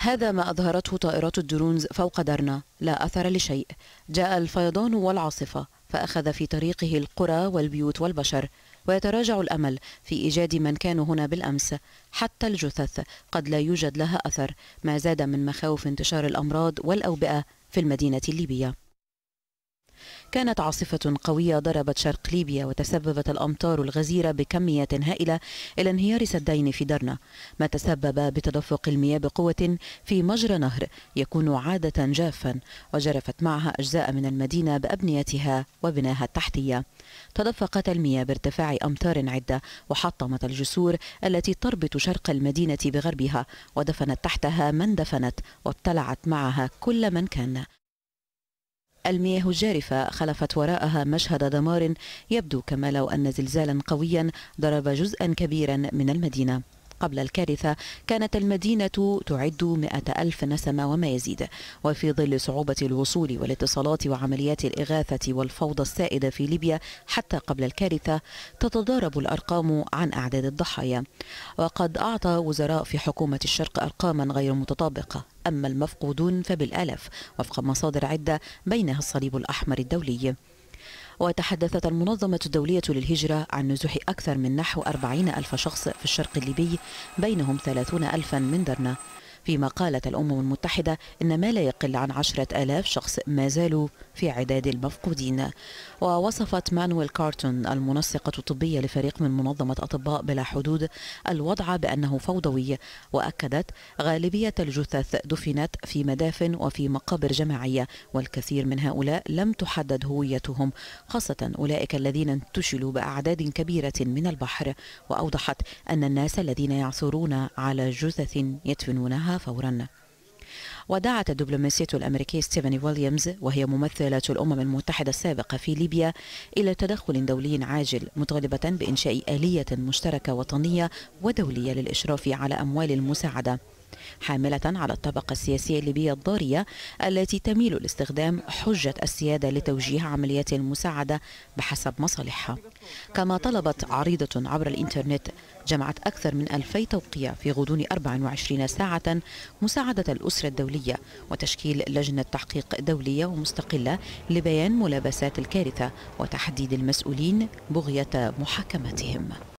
هذا ما أظهرته طائرات الدرونز فوق درنا لا أثر لشيء جاء الفيضان والعاصفة فأخذ في طريقه القرى والبيوت والبشر ويتراجع الأمل في إيجاد من كانوا هنا بالأمس حتى الجثث قد لا يوجد لها أثر ما زاد من مخاوف انتشار الأمراض والأوبئة في المدينة الليبية كانت عاصفة قوية ضربت شرق ليبيا وتسببت الأمطار الغزيرة بكميات هائلة إلى انهيار سدين في درنا ما تسبب بتدفق المياه بقوة في مجرى نهر يكون عادة جافا وجرفت معها أجزاء من المدينة بأبنيتها وبناها التحتية تدفقت المياه بارتفاع أمتار عدة وحطمت الجسور التي تربط شرق المدينة بغربها ودفنت تحتها من دفنت وابتلعت معها كل من كان المياه الجارفة خلفت وراءها مشهد دمار يبدو كما لو أن زلزالا قويا ضرب جزءا كبيرا من المدينة قبل الكارثة كانت المدينة تعد مئة ألف نسمة وما يزيد وفي ظل صعوبة الوصول والاتصالات وعمليات الإغاثة والفوضى السائدة في ليبيا حتى قبل الكارثة تتضارب الأرقام عن أعداد الضحايا وقد أعطى وزراء في حكومة الشرق أرقاما غير متطابقة أما المفقودون فبالآلاف وفق مصادر عدة بينها الصليب الأحمر الدولي وتحدثت المنظمة الدولية للهجرة عن نزوح أكثر من نحو 40 ألف شخص في الشرق الليبي بينهم 30 ألفا من درنا فيما قالت الأمم المتحدة إن ما لا يقل عن عشرة آلاف شخص ما زالوا في عداد المفقودين ووصفت مانويل كارتون المنسقة الطبية لفريق من منظمة أطباء بلا حدود الوضع بأنه فوضوي وأكدت غالبية الجثث دفنت في مدافن وفي مقابر جماعية والكثير من هؤلاء لم تحدد هويتهم خاصة أولئك الذين انتشلوا بأعداد كبيرة من البحر وأوضحت أن الناس الذين يعثرون على جثث يدفنونها فورا ودعت الدبلوماسية الأمريكية ستيفاني ويليامز وهي ممثلة الأمم المتحدة السابقة في ليبيا إلى تدخل دولي عاجل مطالبة بإنشاء آلية مشتركة وطنية ودولية للإشراف على أموال المساعدة حاملة على الطبقة السياسية الليبية الضارية التي تميل لاستخدام حجة السيادة لتوجيه عمليات المساعدة بحسب مصالحها كما طلبت عريضة عبر الإنترنت جمعت أكثر من ألفي توقيع في غضون 24 ساعة مساعدة الأسرة الدولية وتشكيل لجنة تحقيق دولية ومستقلة لبيان ملابسات الكارثة وتحديد المسؤولين بغية محاكمتهم